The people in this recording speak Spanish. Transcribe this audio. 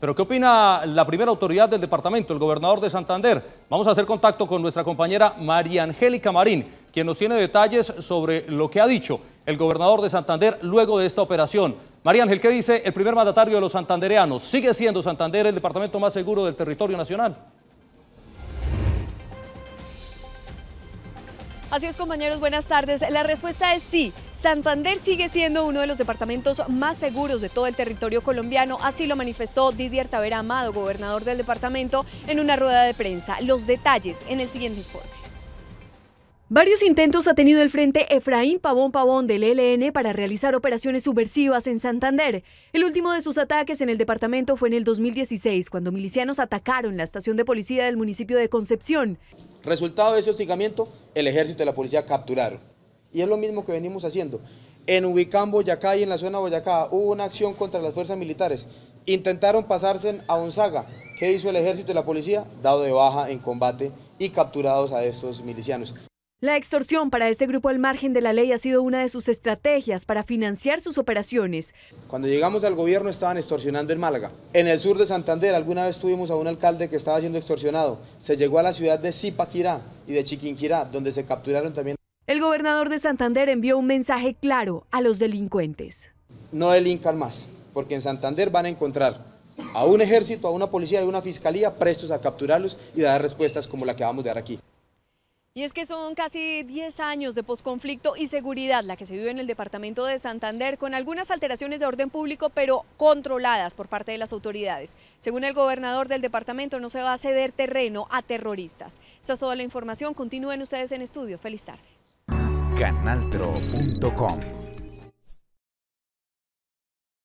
Pero ¿qué opina la primera autoridad del departamento, el gobernador de Santander? Vamos a hacer contacto con nuestra compañera María Angélica Marín, quien nos tiene detalles sobre lo que ha dicho el gobernador de Santander luego de esta operación. María Ángel, ¿qué dice el primer mandatario de los santandereanos? ¿Sigue siendo Santander el departamento más seguro del territorio nacional? Así es, compañeros, buenas tardes. La respuesta es sí. Santander sigue siendo uno de los departamentos más seguros de todo el territorio colombiano, así lo manifestó Didier Tavera Amado, gobernador del departamento, en una rueda de prensa. Los detalles en el siguiente informe. Varios intentos ha tenido el frente Efraín Pavón Pavón del ELN para realizar operaciones subversivas en Santander. El último de sus ataques en el departamento fue en el 2016, cuando milicianos atacaron la estación de policía del municipio de Concepción. Resultado de ese hostigamiento, el ejército y la policía capturaron. Y es lo mismo que venimos haciendo. En Ubicán, Boyacá y en la zona de Boyacá hubo una acción contra las fuerzas militares. Intentaron pasarse a Onzaga. ¿Qué hizo el ejército y la policía? Dado de baja en combate y capturados a estos milicianos. La extorsión para este grupo al margen de la ley ha sido una de sus estrategias para financiar sus operaciones. Cuando llegamos al gobierno estaban extorsionando en Málaga. En el sur de Santander alguna vez tuvimos a un alcalde que estaba siendo extorsionado. Se llegó a la ciudad de Zipaquirá y de Chiquinquirá, donde se capturaron también. El gobernador de Santander envió un mensaje claro a los delincuentes. No delincan más, porque en Santander van a encontrar a un ejército, a una policía y a una fiscalía prestos a capturarlos y dar respuestas como la que vamos a dar aquí. Y es que son casi 10 años de posconflicto y seguridad la que se vive en el departamento de Santander, con algunas alteraciones de orden público, pero controladas por parte de las autoridades. Según el gobernador del departamento, no se va a ceder terreno a terroristas. Esta es toda la información. Continúen ustedes en estudio. Feliz tarde. Canaltro.com